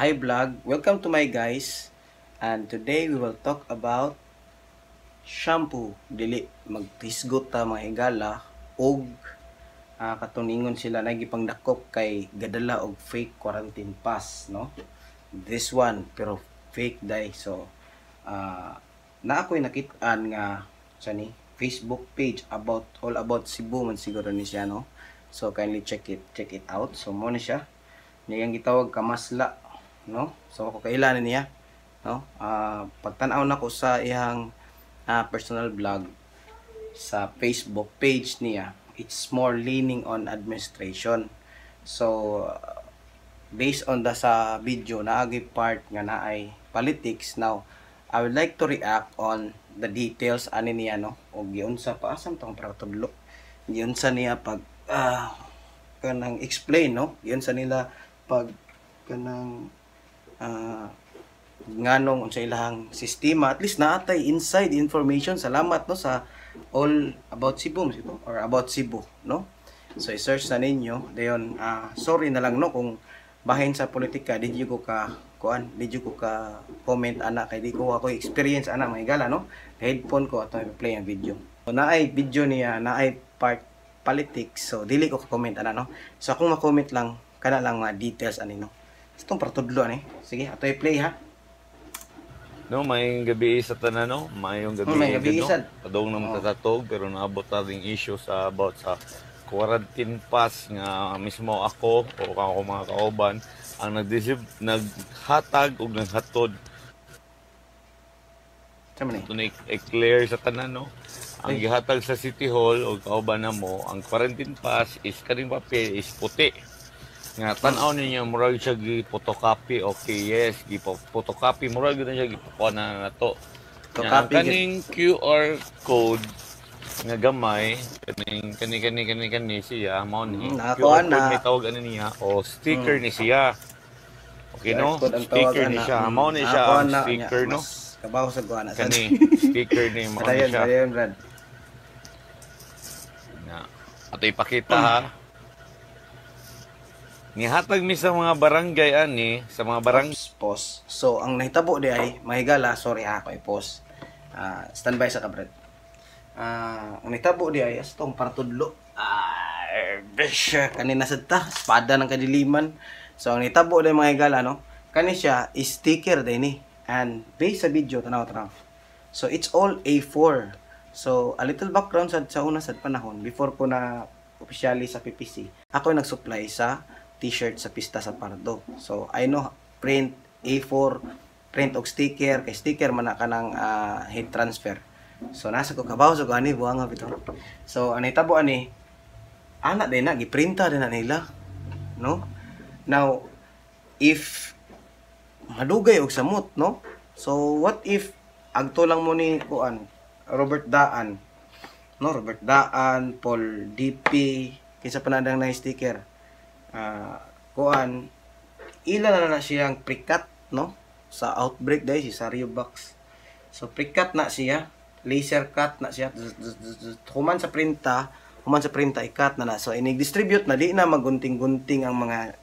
Hi vlog, welcome to my guys and today we will talk about shampoo dili magtisgot ta mga igala og uh, katuningon sila nagipangdakop kay gadala og fake quarantine pass no this one pero fake day so uh, ah, na ako'y nakitaan nga sa ni Facebook page about all about Cebu man siguro ni siya no so kindly check it check it out so mo na siya niyang gitawag kamasla no so ako kailan niya no uh, ah, pagtan nako sa iyang uh, personal vlog sa Facebook page niya it's more leaning on administration so based on the sa video na agi part nga na ay politics now I would like to react on the details ani niya no o giun sa paasam tong para tudlo sa niya pag uh, kanang explain no yun sa nila pag kanang uh, ah, nganong unsa ilang sistema at least naatay inside information salamat no sa all about Cebu ito or about Cebu no so i-search na ninyo dayon uh, sorry na lang no kung bahin sa politika did ko ka kuan did ko ka comment ana kay di ko ako experience ana may gala no headphone ko ato play ang video so, naay video niya naay part politics so dili ko ka comment ana no so akong ma-comment lang kana lang mga details ani no Itong partudlo ni. Eh. Sige, ato i-play ha. No, may gabi sa tanan no. Mayong gabi. Oh, may gabi isa. No? Padong naman oh. tatatog pero naabot ta ding issue sa about sa quarantine pass nga mismo ako o ako mga kauban ang nagdisib naghatag og naghatod Tama ni. Tunay clear sa tanan no. Ang gihatag sa City Hall o kauban na mo, ang quarantine pass is kaning papel is puti nga tan-aw ninyo murag siya gi photocopy okay yes gi photocopy murag gyud siya gi na nato photocopy kaning QR code nga gamay kaning kani kani kani kani siya mao ni mm, QR code may tawag ano niya o sticker mm. ni siya okay no sticker ni siya hmm, mao ni siya ang sticker no kabaw sa kuha na kani sticker ni mao ni siya na ato ipakita ha Nihatag mi sa mga barangay ani, sa mga barangay pos. So ang nahitabo di ay mahigala sorry ha ay ipos. Uh, ah, standby sa kabret. Uh, ang nahitabo di ay astong partudlo. Ah, uh, kanina sa ta, espada ng kadiliman. So ang nahitabo di ay higala no. Kani siya sticker din ni. And based sa video tanaw tanaw. So it's all A4. So a little background sa, sa una sa panahon before ko na officially sa PPC. Ako nag-supply sa t-shirt sa pista sa Pardo. So, I know print A4, print og sticker, kay sticker man ka ng uh, ah, heat transfer. So, nasa ko kabaw, so gani, buhang bito. So, anay tabo ani, ana din na, giprinta din na nila. No? Now, if madugay og samot, no? So, what if agto lang mo ni kuan Robert Daan no Robert Daan Paul DP kinsa pa na nice sticker uh, kuan ila na na siyang prikat no sa outbreak dahil si Sariovax so prikat na siya laser cut na siya human sa printa human sa printa i-cut na na so inig-distribute na di na magunting-gunting ang mga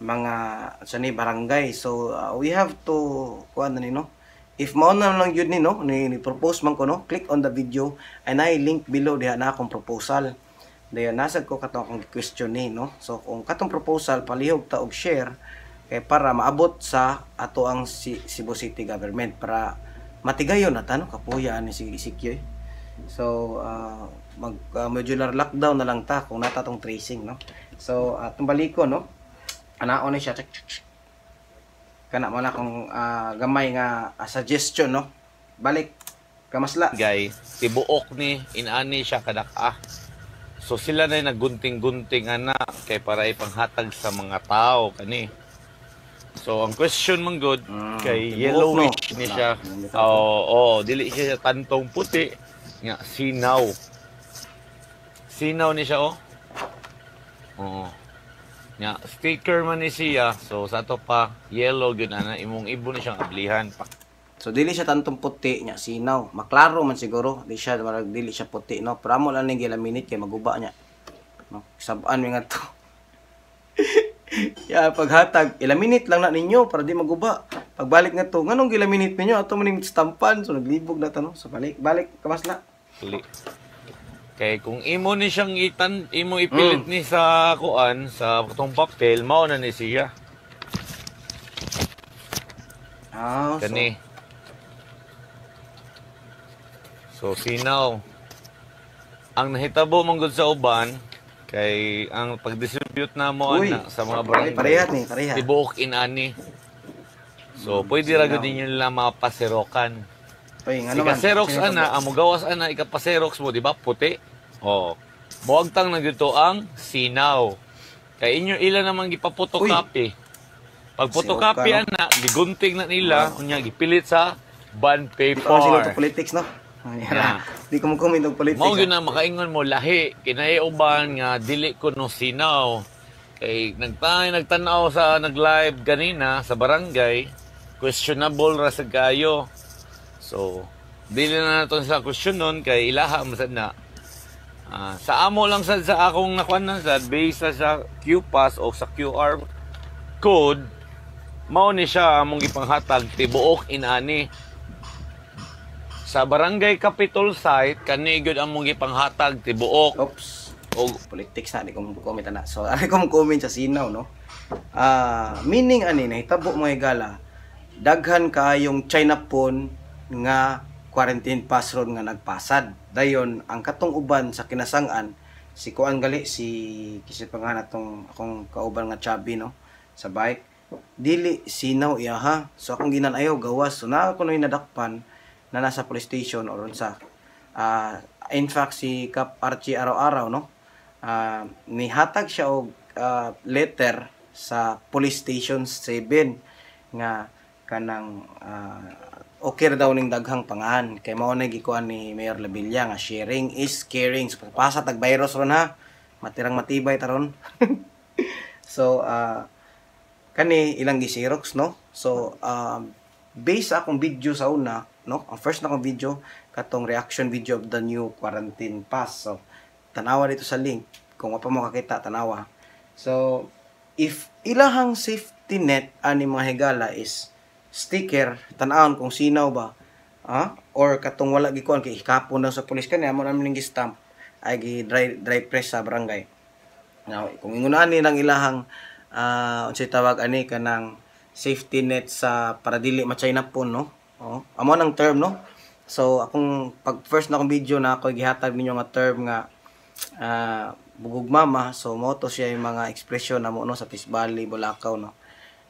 mga sa ni barangay so uh, we have to kuan na no if mao na lang yun ni no ni, ni propose man ko no click on the video and I link below diha na akong proposal Dayon nasad ko katong akong question ni no. So kung katong proposal palihog ta og share kay eh, para maabot sa ato ang Cebu City government para matigayon na tanong kapuyan ni si Isikyo. So uh, mag uh, modular lockdown na lang ta kung natatong tracing no. So uh, ah, tumbali ko no. Ana na siya. Check, check, Kana mo na kung uh, gamay nga uh, suggestion no. Balik kamasla. Guys, tibuok ni inani siya kadak ah So sila na naggunting gunting ana kay para ipanghatag sa mga tao kani. So ang question man good mm, kay yellowish no. ni siya. Ah, oo, oh, oh, dili siya tantong puti nga sinaw. Sinaw ni siya oh. Oo. Oh. Nga sticker man ni siya. So sa to pa yellow gyud ana imong ibon ni siyang ablihan. Pak So dili siya tantong puti nya sinaw. Maklaro man siguro, dili siya marag dili siya puti no. Pero amo lang ning gilaminit kay maguba nya. No, saban mi ngadto. ya yeah, paghatag ilaminit lang na ninyo para di maguba. Pagbalik ngadto, nganong gilaminit ninyo ato man stampan so naglibog na tano sa so, balik. Balik kamas na. Uli. Kay kung imo ni siyang itan imo ipilit mm. ni sa kuan sa tong papel mao na ni siya. Ah, Kani. So, So sinaw ang nahitabo mong sa uban kay ang pagdistribute na mo Uy, ana, sa mga barangay. Parehat ni, parehas. in ani. So mm, pwede ra din ninyo lang mapaserokan. Uy, nga naman. Xerox ana, ang mugawas ana ikapaserox mo, di ba? Puti. Oh. Buwagtang na dito ang sinaw. Kay inyo ila namang gipapotocopy. Pag photocopy ana, gigunting na nila, kunya ah. gipilit sa bond paper. Ito politics, no? Ayala. Di ko mo comment og politics. Mao gyud ah. na makaingon mo lahi kinaiuban nga dili ko no sinaw. Kay nagtay nagtan-aw sa live ganina sa barangay questionable ra sa kayo. So dili na naton sa question nun kay ilaha man na. Uh, sa amo lang sad sa akong nakuan na sad based sa QPass o sa QR code mao ni siya among ipanghatag tibuok inani sa Barangay capital site kani gyud ang mong gipanghatag tibuok. Oops. Og politics na di ko comment na. So ani ko comment sa sinaw no. Ah, uh, meaning ani na hitabo mga igala daghan yung China phone nga quarantine password nga nagpasad. Dayon ang katong uban sa kinasangan si kuan gali si kisit pa nga natong akong kauban nga chabi no sa bike dili sinaw iya ha so akong ginanayo gawas so na ako na nadakpan na nasa police station or sa uh, in fact si Kap Archie araw-araw no uh, nihatag siya og uh, ah, letter sa police station 7 nga kanang uh, okay daw ning daghang pangahan kay mao na gikuan ni Mayor Labilla nga sharing is caring so, pasa tag virus ron ha matirang matibay taron so uh, kani ilang gi Xerox no so uh, based sa akong video sa una no ang first na kong video katong reaction video of the new quarantine pass so tanawa dito sa link kung wapa mo kakita tanawa so if ilahang safety net ani mga higala is sticker tanawon kung sinaw ba ha? or katong wala gikuan kay ikapon daw sa pulis kanya mo namin ning stamp ay gi dry dry press sa barangay now kung ingunaan ni nang ilahang uh, unsay tawag ani kanang safety net sa para dili ma China po no Oh, amo nang term no. So akong pag first na akong video na ako gihatag ninyo nga term nga uh, bugog mama. So mo to siya yung mga ekspresyon na mo no sa Fish Valley, Bulacaw no.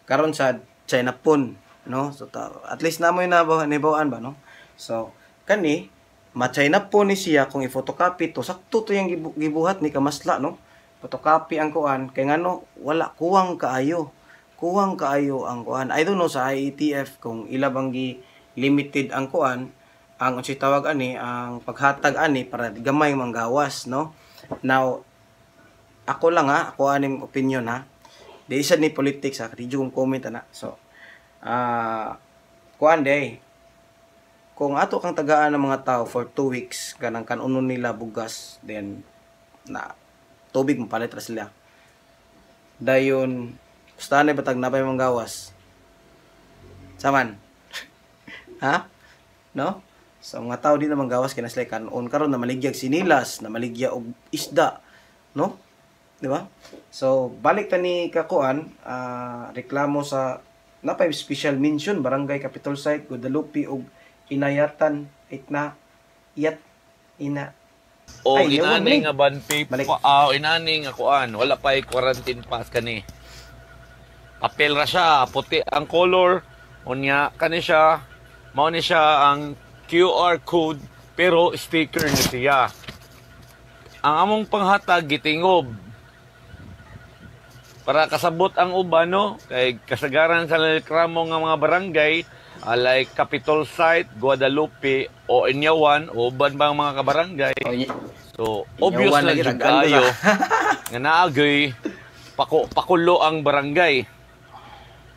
Karon sa China Pun no. So ta, at least na mo na nabawaan ba no. So kani ma na po ni siya kung i-photocopy to sakto to yung gibuhat ni kamasla no photocopy ang kuan kay ngano wala kuwang kaayo kuwang kaayo ang kuan i don't know sa IETF kung ila gi limited ang kuan ang unsay tawag ani ang paghatag ani para gamay manggawas no now ako lang ha ah, ako ani opinion ha ah. di isa ni politics ha ah, di kong comment ana so ah uh, kuan day eh. kung ato kang tagaan ng mga tao for 2 weeks ganang kanunon nila bugas then na tubig mapalit ra sila dayon kusta na ba tag pa manggawas saman ha no sa so, mga tao di naman gawas kinaslay kanon karon na maligyag sinilas na maligya og isda no di ba so balik ta ni kakuan uh, reklamo sa napay special mention barangay capital site Guadalupe og inayatan itna yat ina o Ay, ah, inani nga ban paper uh, inani nga kuan wala pa quarantine pass kani papel ra siya puti ang color unya kani siya Mao ni siya ang QR code pero sticker ni siya. Ang among panghatag gitingob para kasabot ang ubano kay kasagaran sa nalikramo nga mga barangay uh, like Capitol Site, Guadalupe o Inyawan o uban bang mga kabarangay. So obvious Inyawan lang kayo nga naagoy pako, pakulo ang barangay.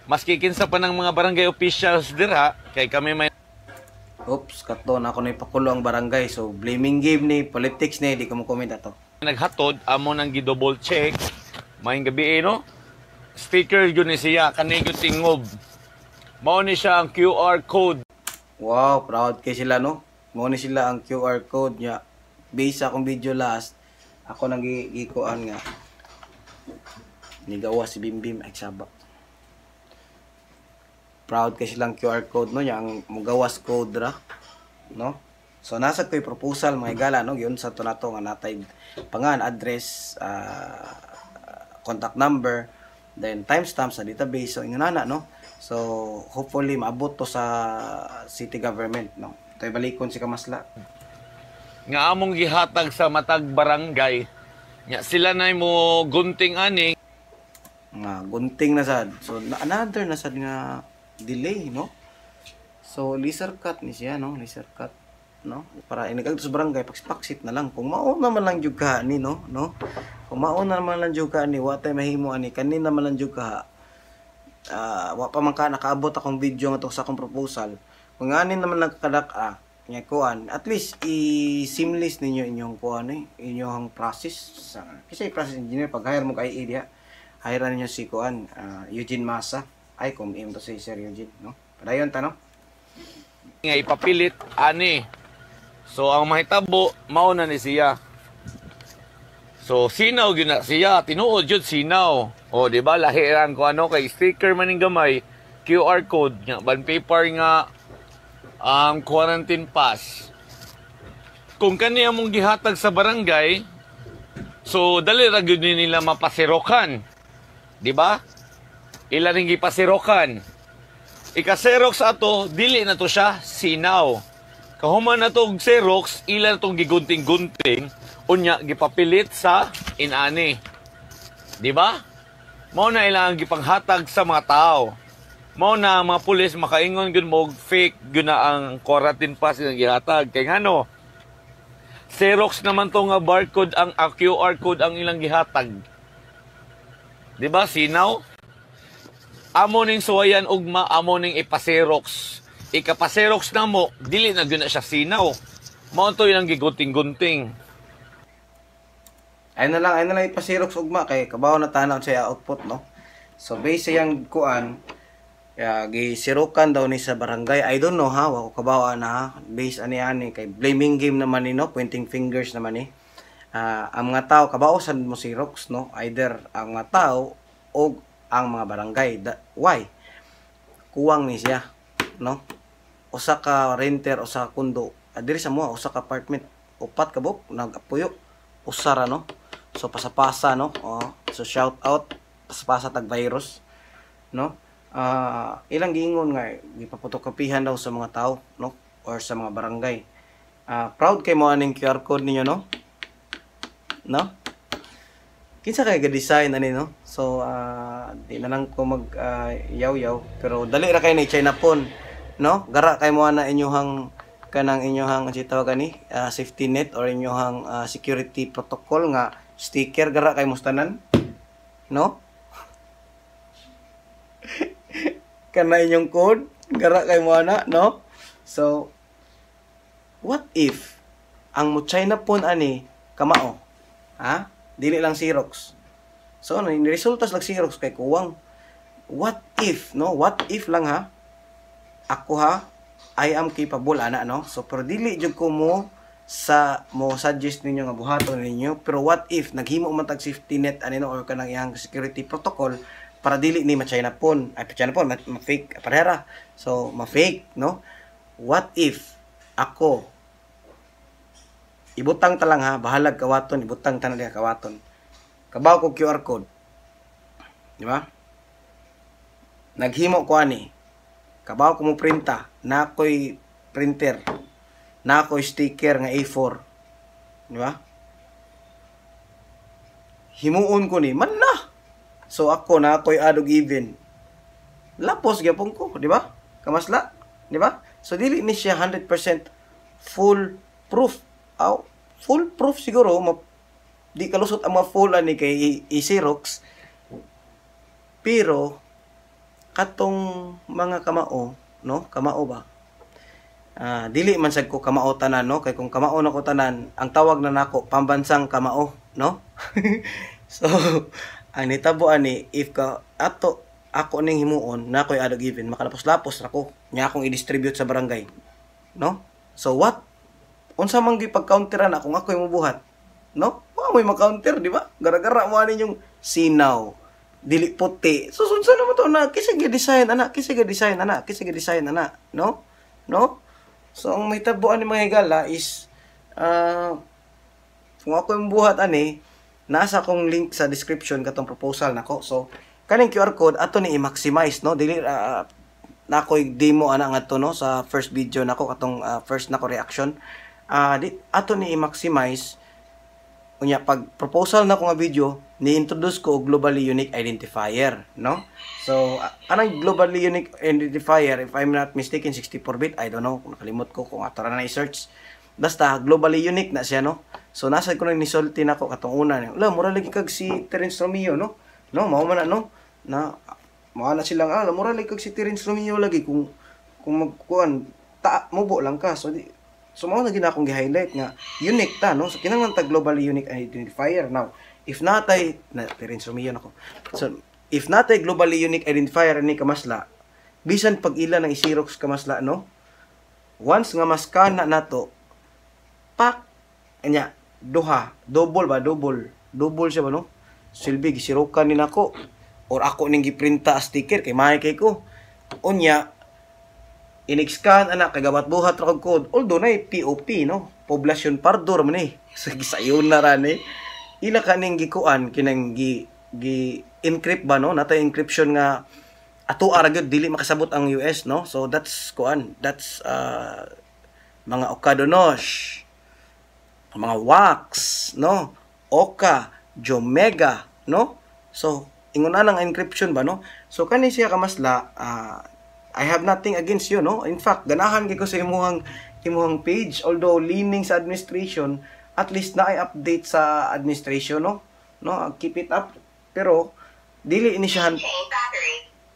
Maski kinsa pa ng mga barangay officials dira, kay kami may Oops, kato na ako na ipakulo ang barangay. So, blaming game ni, politics ni, di ko mo comment ato. Naghatod, amo nang gi double check. Maing gabi eh, no? Sticker yun ni siya, kanigo tingob. Mao ni siya ang QR code. Wow, proud kay sila, no? Mao ni sila ang QR code niya. Based sa akong video last, ako nang gikuan nga. Nigawa si Bimbim, ay sabak proud kay silang QR code no niya ang mugawas code ra no so nasa koy proposal mga igala no yun sa tunato nga natay pangan address uh, contact number then timestamp sa database so inunana no so hopefully maabot to sa city government no tay balikon si kamasla nga among gihatag sa matag barangay nya sila nay mo gunting ani nga gunting na sad so another na sad nga delay, no? So, laser cut ni siya, no? Laser cut, no? Para inagag sa barangay, paksit na lang. Kung maon naman lang yung ni, no? no? Kung maon naman lang yung ni, watay mahimo ani, kanin man lang yung ka, uh, ah, wa pa man ka nakaabot akong video nga sa akong proposal. Kung anin naman lang kadak, ah, nga kuan at least i-seamless ninyo inyong kuan eh, inyong process sa kasi process engineer pag hire mo kay idea hire ninyo si kuan uh, Eugene Masa ay kung iyon to si Sir Eugene, no? Padayon tanong. Nga ipapilit ani. So ang mahitabo mao na ni siya. So sinaw gyud na siya, tinuod jud sinaw. O di ba lahiran ko ano kay sticker man ning gamay, QR code nga ban paper nga ang um, quarantine pass. Kung kaniya mong gihatag sa barangay, so dali ra gyud ni nila mapasirokan. Di ba? Ila ning ipasirokan. Ika-xerox ato, dili na to siya sinaw. Kahuman na tong xerox, ila na tong gigunting-gunting unya gipapilit sa inani. Di ba? Mao na ilang gipanghatag sa mga tao. Mao na mga pulis makaingon gud mo fake gud na ang quarantine pass nga gihatag kay ngano? Xerox naman to nga barcode ang, ang QR code ang ilang gihatag. Di ba? Sinaw? amo ning suwayan ugma amo ning ipaserox ikapaserox na mo dili na gyud na siya sinaw mao to ang gigunting-gunting ay na lang ay na lang ipaserox ugma kay kabaw na tanaw siya output no so base yang kuan kaya gisirukan daw ni sa barangay. I don't know ha, wako kabaw na ha. Based ani ani kay blaming game naman ni no, pointing fingers naman ni. Eh. Uh, ang mga tao kabawasan mo si no, either ang mga tao o ang mga barangay. why? Kuwang ni siya, no? Usa ka renter, usa ka kundo, adiri sa mga usa ka apartment, upat ka bok, nagapuyo, usara no. So pasapasa no. Oh, so shout out pasapasa tag virus, no? Uh, ilang giingon nga gipapotokopihan daw sa mga tao, no? Or sa mga barangay. Uh, proud kay mo aning QR code ninyo, no? No? kinsa kay ga-design ani no so uh, di na lang ko mag uh, ah, yaw yaw pero dali ra kay ni China phone no gara kay mo ana inyuhang kanang inyuhang si tawag ani uh, safety net or inyuhang uh, security protocol nga sticker gara kay mustanan no kana inyong code gara kay mo ana no so what if ang mo China phone ani kamao ha dili lang Xerox so ano ni resulta sa Xerox kay kuwang what if no what if lang ha ako ha I am capable ana no so pero dili jud ko mo sa mo suggest ninyo nga buhaton ninyo pero what if naghimo man tag safety net ani no or kanang iyang security protocol para dili ni ma-China pon ay china pon ma-fake ma parera so ma-fake no what if ako Ibutang talang ha, bahalag kawaton, ibutang tanan diha kawaton. Kabaw ko QR code. Di ba? Naghimo ko ani. Kabaw ko mo printa, na koy printer, na koy sticker nga A4. Di ba? Himuon ko ni, man na. So ako na koy adog even. Lapos gyapon ko, di ba? Kamasla, di ba? So dili ni siya 100% full proof uh, proof siguro, ma- di kalusot ang full ani kay i-xerox. Pero, katong mga kamao, no? Kamao ba? Uh, dili man sad ko kamao tanan no kay kung kamao na ko tanan ang tawag na nako pambansang kamao no so ang nitabo ani if ka ato ako ning himuon na koy ada given makalapos-lapos ra ko nya akong i-distribute sa barangay no so what unsa man gyud pag-counteran ako nga koy mubuhat no mao may ma-counter di ba gara-gara mo ani yung sinaw dili puti so unsa naman to na kisa gyud design ana kisa gyud design ana kisa gyud design ana no no so ang may mahitaboan ni mga higala is uh, kung ako yung buhat ani nasa akong link sa description katong proposal nako so kaning QR code ato ni i-maximize no dili uh, na ako'y demo ana nga to no sa first video nako katong uh, first nako reaction uh, di, ato ni i-maximize unya pag proposal na ko nga video ni-introduce ko globally unique identifier no so uh, anang globally unique identifier if i'm not mistaken 64 bit i don't know nakalimot ko kung atara na i-search basta globally unique na siya no so nasa ko ni solti na ko katong una la mura lagi kag si Terence Romeo no no mao man no na mao na silang ah mura lagi kag si Terence Romeo lagi kung kung magkuan ta mubo lang ka so di, So mao na gina akong gi-highlight nga unique ta no. So kinahanglan ta global unique identifier now. If natay na tirin sumiyon ako. So if natay globally unique identifier ni kamasla, bisan pag ila nang i-xerox kamasla no. Once nga maskan na nato pak nya duha double ba double double siya ba no silbi gisirokan ni nako or ako ning giprinta as sticker kay maay kay ko unya Inexkan anak kagamat buhat ra code Although na POP no, poblasyon pardor man eh. Sa gisayon na ra ni. Ila kaning gikuan kinang gi gi encrypt ba no? Nata encryption nga ato ara gyud dili makasabot ang US no. So that's kuan, that's uh, mga Okadonosh, mga Wax, no? Oka, Jomega, no? So, ingon na ang encryption ba, no? So, kani siya kamasla, uh, I have nothing against you, no? In fact, ganahan kay ko sa imuhang, imuhang page, although leaning sa administration, at least na i-update sa administration, no? No, keep it up. Pero, dili ni siya...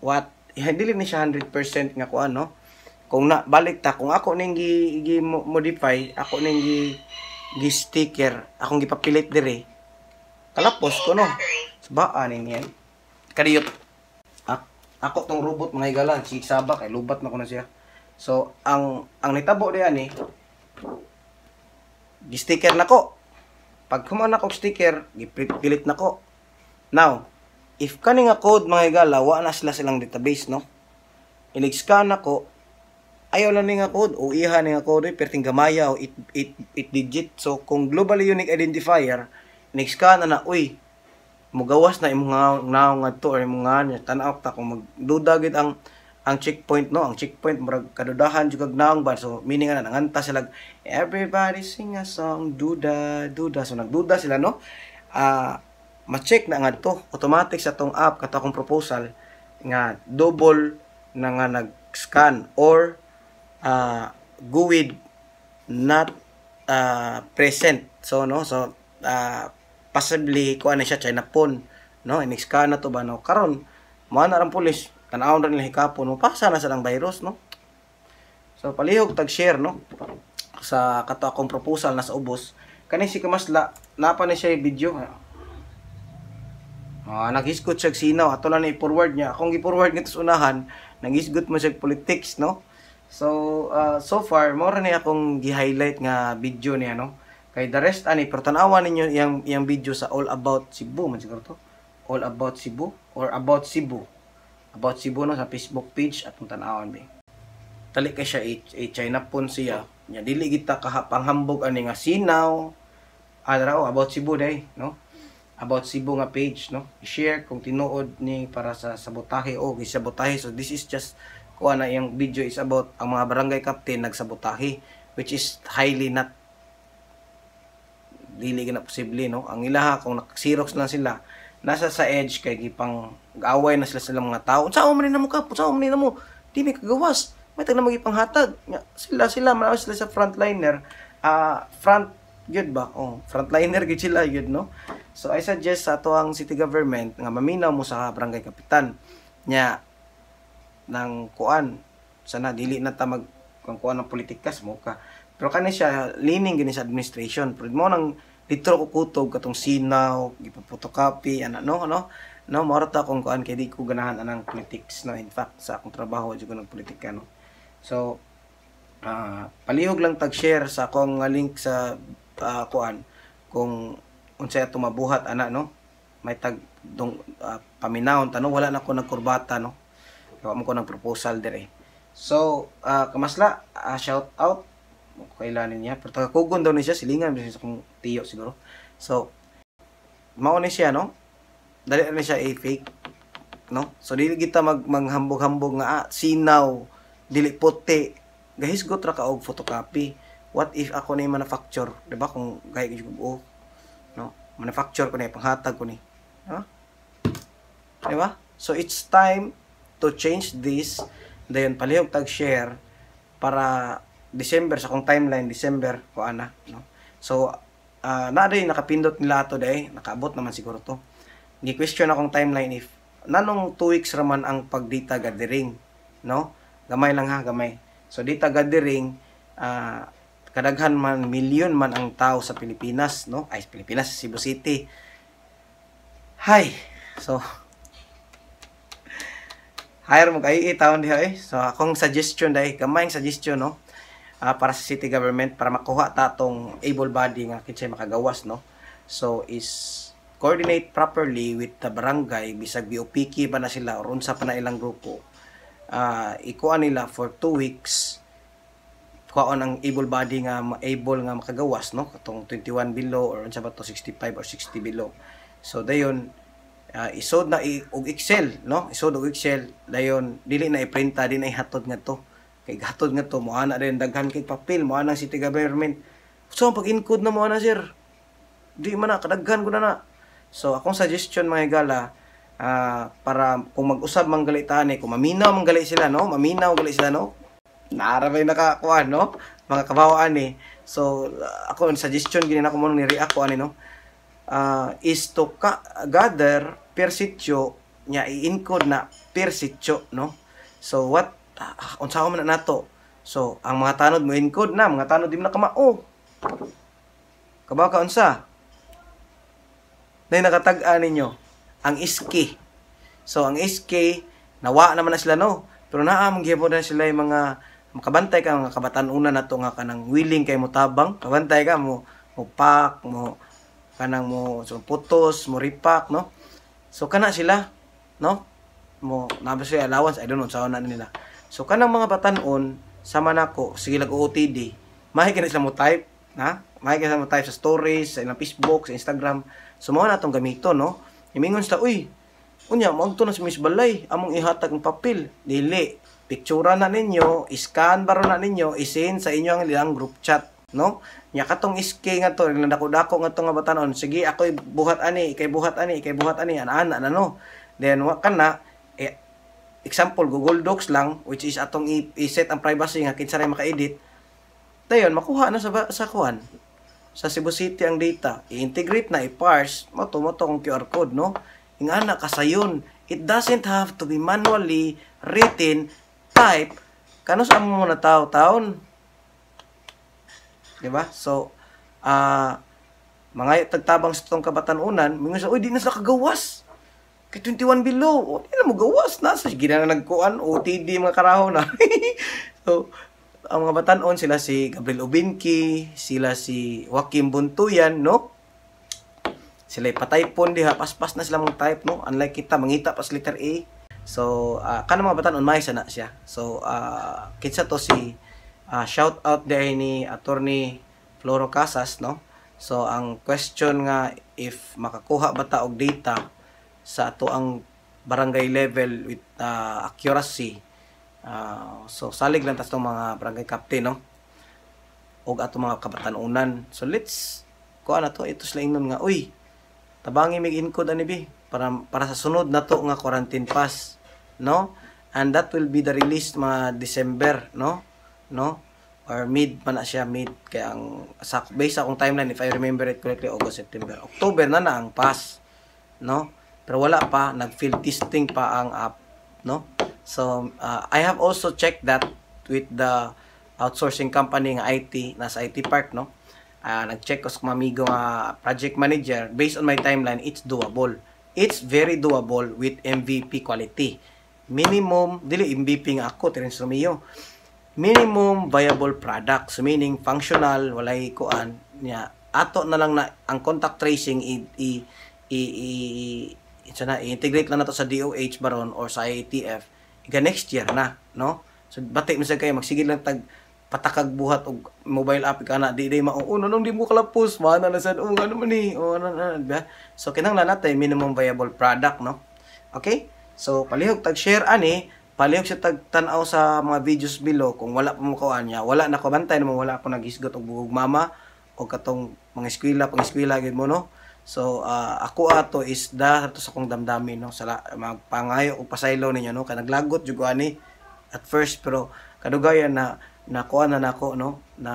What? Dili ni siya 100% nga kuan, no? Kung na, balik ta, kung ako nang gi-modify, ako nang gi-sticker, akong gipapilit dire, kalapos ko, no? Sabaan so, niyan. Kariyot ako tong robot mga higalan, si Saba kay eh, lubat na ko na siya. So ang ang nitabo diyan ni eh, gi-sticker na ko Pag na ko sticker, gipilit nako. Now, if kani nga code mga higala, wa na sila silang database no. Inig-scan nako, ayaw lang ni nga code o iha ni nga code eh, perting gamaya o it, it, it digit so kung globally unique identifier next ka na na uy mugawas na imong nga ngadto or imong nga tan-aw ta kung magdudagit ang ang checkpoint no ang checkpoint murag kadudahan jud kag naong ba so meaning ana nanganta sila everybody sing a song duda duda so nagduda sila no ah uh, ma-check na nga to automatic sa tong app kata akong proposal nga double na nga nag-scan or uh, ah, GUID not uh, present so no so uh, possibly ko na siya China phone no ka na to ba no karon mo na ang pulis tanawon ra nila hikapon mo pasa na sa lang virus no so palihog tag share no sa kato akong proposal na sa ubos kani si kamasla napa na siya video Ah, uh, nagisgot siya sinaw ato lang i-forward niya Kung i forward nito sa unahan nagisgot mo siya politics no so uh, so far mo ra ni akong gi-highlight nga video niya no Kay the rest ani pertanawa ninyo yang yang video sa all about Cebu man siguro to. All about Cebu or about Cebu. About Cebu no sa Facebook page at tanawon bi. Tali kay siya i China pun siya. Nya dili kita panghambog ani nga sinaw. Adra oh, about Cebu day, no? About Cebu nga page, no? I-share kung tinuod ni para sa sabotahe o oh, sabotahe. So this is just kuha na yung video is about ang mga barangay captain nagsabotahe which is highly not dili na posible no ang ilaha kung nag-xerox sila nasa sa edge kay gipang away na sila sa mga tao sa man ni namo ka sa man ni namo di may kagawas may tag na magipanghatag sila sila manaw sila sa frontliner uh, front good ba oh frontliner gid sila good no so i suggest sa ato ang city government nga maminaw mo sa barangay kapitan nya ng kuan sana dili na ta mag kung kuan ng politikas mo ka pero kanin siya leaning gini sa administration pero mo nang litro ko kutob katong sinaw gipapotokapi ana no ano no mao ta kung kuan kay di ko ganahan anang politics no in fact sa akong trabaho jud ko ng politika no so uh, palihog lang tag share sa akong link sa uh, kuan kung unsay ato mabuhat ana no may tag dong uh, ah, paminawon tanong wala na ko nagkurbata no Kawa mo ko ng proposal dire. So, uh, kamasla, uh, shout out. Kailanin niya. Pero taga-kugon daw niya siya. Silingan. Kung tiyo siguro. So, mao ni siya, no? Dali na siya i-fake, no? So, dili kita mag manghambog-hambog nga, ah, sinaw, dili puti. Gahis go tra ka og photocopy. What if ako na manufacture, di ba? Kung gay gyud oh, no? Manufacture ko na panghatag ko ni. No? Di ba? So, it's time to change this. Dayon, palihog tag-share para December, sa kong timeline, December, ko ana. No? So, uh, ah, naday nakapindot nila today nakaabot naman siguro to ni question akong timeline if nanong 2 weeks raman ang pagdita gathering no gamay lang ha gamay so dita gathering uh, ah, kadaghan man milyon man ang tao sa Pilipinas no ay Pilipinas Cebu City hi so hire mo kay taon diha eh so akong suggestion dai gamay ang suggestion no uh, para sa city government para makuha tatong able body nga kinsay makagawas no so is coordinate properly with the barangay bisag BOPK ba na sila or unsa pa na ilang grupo uh, ikuha nila for 2 weeks kuhaon ang able body nga able nga makagawas no katong 21 below or unsa ba to 65 or 60 below so dayon uh, isod na og Excel no isod og Excel dayon dili na iprinta din ay hatod nga to Kay gatod nga to, muha na rin, daghan kay papel, muha ng city government. So, pag incode na muha na, sir. Di man na, kadaghan ko na na. So, akong suggestion mga igala, uh, ah, para kung mag-usab mang galitaan eh, kung maminaw mang gali sila, no? Maminaw gali sila, no? Naramay nakakuha, no? Mga kabawaan eh. So, ako, suggestion, ginina ko mo ni-react ko, ano, no? uh, is to ka- gather per sitio niya i-encode na per sitio no so what ah, unsa man na nato. So, ang mga tanod mo encode na, mga tanod din na kamao. Kabaw ka unsa? Nay nakatag a ninyo ang iski. So, ang iski nawa naman na sila no. Pero naa mong gihapon na sila yung mga makabantay ka mga kabataan una na to nga kanang willing kay mo tabang. Kabantay ka mo mo pack, mo kanang mo so, putos, mo ripak, no? So kana sila, no? Mo nabas allowance, I don't know, sa na nila. So kanang mga batanon sa manako sige lag OOTD, mahi na mo type, ha? Mahi na mo type sa stories, sa ilang Facebook, sa Instagram. So mao na tong gamito, no? Imingon sa uy, unya mo to na si Miss Balay, among ihatag ang papel, dili. Pictura na ninyo, scan baro na ninyo, isin sa inyo ang ilang group chat, no? Nya katong iski nga to, nagdako-dako nga to nga batanon, sige ako buhat ani, kay buhat ani, kay buhat ani, ana-ana na no. Then wa kana example Google Docs lang which is atong i-set ang privacy nga kinsa ray maka-edit dayon makuha na sa sa kuan sa Cebu City ang data i-integrate na i-parse mato mato ang QR code no ingana kasayon it doesn't have to be manually written type kanos amo mo na tao taon di ba so ah uh, mga tagtabang sa tong kabatanunan mingon sa uy di na sa kagawas Kay 21 below. O, tila mo gawas na. Sa so, gina na nagkuan. OTD mga karaho na. so, ang mga batanon, sila si Gabriel Ubinki, sila si Joaquim Buntuyan, no? Sila pon di ha. Paspas na sila mong type, no? Unlike kita, mangita pas letter A. So, uh, kanang mga batanon, may sana siya. So, uh, kitsa to si uh, ah, shout out dahil ni attorney Floro Casas, no? So, ang question nga, if makakuha ba ta og data sa ato ang barangay level with uh, accuracy. Uh, so salig lang tas mga barangay captain no. Og ato mga kabatanunan. So let's ko na to ito sila nga uy tabangi mig encode ani bi para para sa sunod na to nga quarantine pass no and that will be the release mga December no no or mid pa na siya mid kaya ang sa based sa akong timeline if I remember it correctly August September October na na ang pass no pero wala pa, nag-field testing pa ang app, no? So, uh, I have also checked that with the outsourcing company ng IT, nasa IT park, no? Uh, nag-check ko sa mga nga project manager, based on my timeline, it's doable. It's very doable with MVP quality. Minimum, dili MVP nga ako, tirin sa miyo. Minimum viable products, meaning functional, walay kuan, niya, ato na lang na ang contact tracing i, i, i, i sana i-integrate na nato sa DOH baron or sa IATF iga next year na no so bati sa kayo magsigil lang tag patakag buhat og mobile app kana di day mauuno oh, nung di mo kalapos mana na sad oh ano man ni eh, oh ano na ano, ano, ba so kinang na natin eh, minimum viable product no okay so palihog tag share ani palihog sa tag tan-aw sa mga videos below kung wala pa mo kuan niya wala na ko bantay na wala ko naghisgot og bugog mama o katong mga eskwela pang eskwela gid mo no So uh, ako ato is da ato sa kong damdamin no sa magpangayo og pasaylo ninyo no kanag lagot jud ani at first pero kadugayan na nakuha na nako no na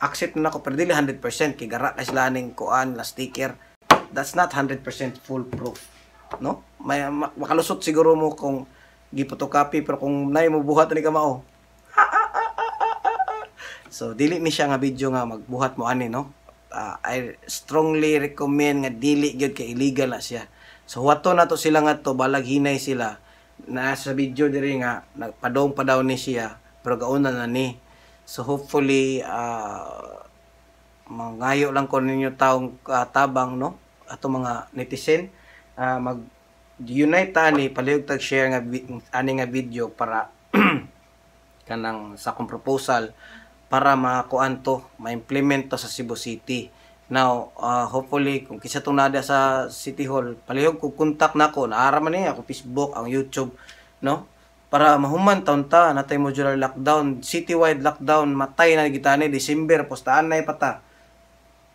accept na nako pero dili 100% kay gara kay sila ning kuan la sticker that's not 100% foolproof no may makalusot siguro mo kung gipotocopy pero kung nay mo buhat ani ka mao so dili ni siya nga video nga magbuhat mo ani no uh, I strongly recommend nga dili gyud kay illegal na siya. So wato na to sila nga to balag hinay sila na sa video diri nga nagpadong pa daw ni siya pero gauna na ni. So hopefully uh, mangayo lang ko ninyo taong uh, tabang no ato mga netizen uh, mag unite ta palihog tag share nga ani nga video para kanang sa akong proposal para makakuan to, ma-implement to sa Cebu City. Now, uh, hopefully, kung kisa itong nada sa City Hall, palihog ko kontak na ako, naara man niya eh, ako Facebook, ang YouTube, no? Para mahuman taon ta, natay modular lockdown, citywide lockdown, matay na ni December, postaan na ipata.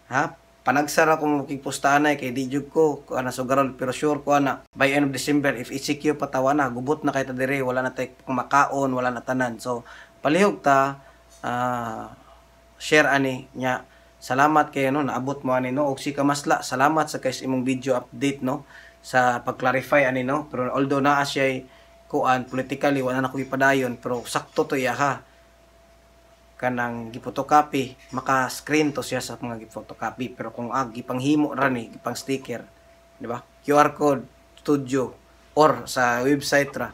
Eh ha? Panagsara ko makipostaan na, eh, kay Dijog ko, ko ana sugaron, pero sure ko ana, by end of December, if ECQ patawa na, gubot na kay ta dire, wala na tayo kumakaon, wala na tanan. So, palihog ta, uh, share ani nya salamat kay no naabot mo ani no og si kamasla salamat sa kay imong video update no sa pag-clarify ani no pero although na siya kuan politically wala na ko ipadayon pero sakto to iya ha kanang gipotocopy maka screen to siya sa mga gipotocopy pero kung ah, gipanghimo ra ni gipang sticker di ba QR code studio or sa website ra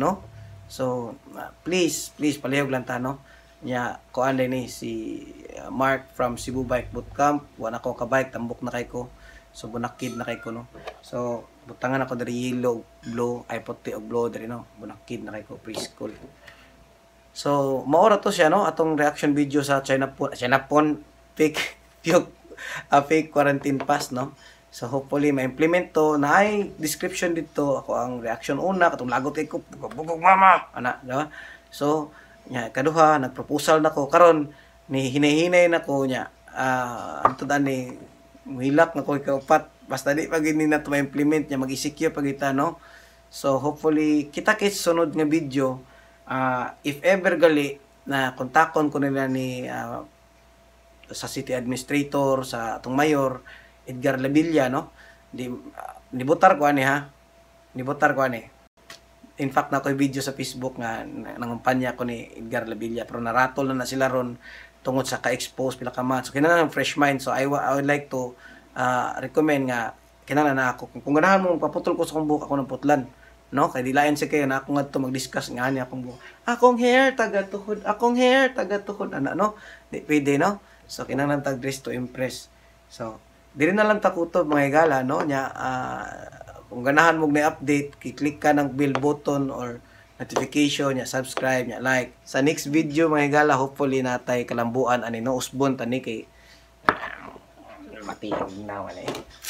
no so ah, please please palihog lang ta no nya kuan ni si uh, Mark from Cebu Bike Bootcamp wala ko ka bike tambok na kay ko so bunakid na kay ko no so butangan ako diri yellow blue ay puti og blue diri no bunakid na kay ko preschool so maora to siya no atong reaction video sa China Pon China Pon fake fake uh, fake quarantine pass no So hopefully ma-implement na ay description dito ako ang reaction una katong lagot kay ko bugog mama ana no? So nya kaduha nagproposal nako karon ni hinahinay nako nya uh, ah, ang tudan ni muhilak nako kaupat basta di pag ini na ma-implement nya mag secure pag ita no so hopefully kita kay sunod nga video uh, if ever gali na kontakon ko nila ni uh, sa city administrator sa atong mayor Edgar Labilla no di uh, nibutar ko ani ha nibutar ko ani in fact na ko'y video sa Facebook nga nangumpanya ko ni Edgar Labilla pero naratol na na sila ron tungod sa ka-expose pila ka match So kinahanglan fresh mind. So I, I would like to uh, recommend nga kinahanglan na ako kung, kung ganahan mo paputol ko sa kong buhok ako ng putlan. No, kay dilayan sa kayo na ako ngadto mag-discuss nga niya akong buka. Akong hair taga tuhod, akong hair taga tuhod ana no. Di pwede no. So kinahanglan tag dress to impress. So diri na lang takutob mga igala no nya uh, kung ganahan mo na update, kiklik ka ng bell button or notification, ya subscribe, ya like. Sa next video mga higala, hopefully natay kalambuan ani no usbon tani kay ah, matiyog na wala eh.